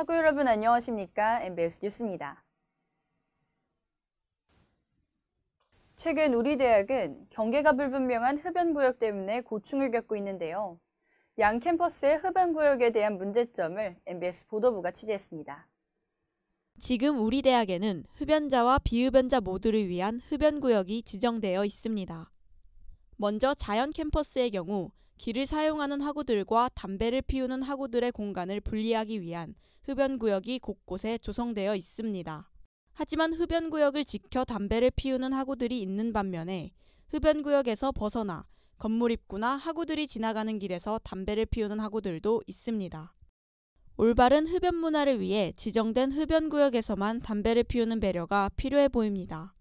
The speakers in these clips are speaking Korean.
학우 여러분 안녕하십니까? MBS 뉴스입니다. 최근 우리 대학은 경계가 불분명한 흡연구역 때문에 고충을 겪고 있는데요. 양 캠퍼스의 흡연구역에 대한 문제점을 MBS 보도부가 취재했습니다. 지금 우리 대학에는 흡연자와 비흡연자 모두를 위한 흡연구역이 지정되어 있습니다. 먼저 자연 캠퍼스의 경우 길을 사용하는 하구들과 담배를 피우는 하구들의 공간을 분리하기 위한 흡연 구역이 곳곳에 조성되어 있습니다. 하지만 흡연 구역을 지켜 담배를 피우는 하구들이 있는 반면에 흡연 구역에서 벗어나 건물 입구나 하구들이 지나가는 길에서 담배를 피우는 하구들도 있습니다. 올바른 흡연 문화를 위해 지정된 흡연 구역에서만 담배를 피우는 배려가 필요해 보입니다.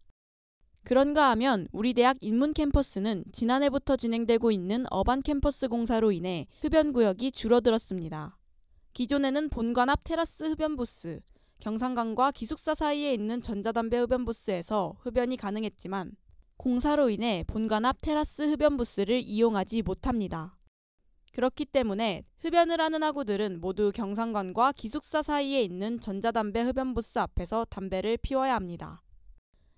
그런가 하면 우리 대학 인문 캠퍼스는 지난해부터 진행되고 있는 어반 캠퍼스 공사로 인해 흡연 구역이 줄어들었습니다. 기존에는 본관 앞 테라스 흡연부스, 경상관과 기숙사 사이에 있는 전자담배 흡연부스에서 흡연이 가능했지만 공사로 인해 본관 앞 테라스 흡연부스를 이용하지 못합니다. 그렇기 때문에 흡연을 하는 학우들은 모두 경상관과 기숙사 사이에 있는 전자담배 흡연부스 앞에서 담배를 피워야 합니다.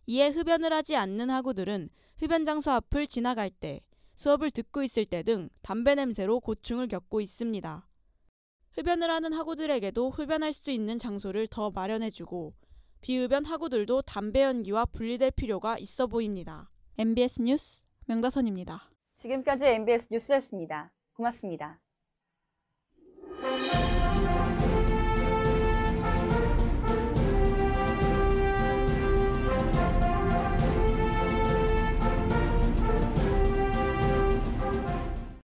이에 흡연을 하지 않는 학우들은 흡연 장소 앞을 지나갈 때, 수업을 듣고 있을 때 등 담배 냄새로 고충을 겪고 있습니다. 흡연을 하는 학우들에게도 흡연할 수 있는 장소를 더 마련해주고 비흡연 학우들도 담배 연기와 분리될 필요가 있어 보입니다. MBS 뉴스 명다선입니다. 지금까지 MBS 뉴스였습니다. 고맙습니다.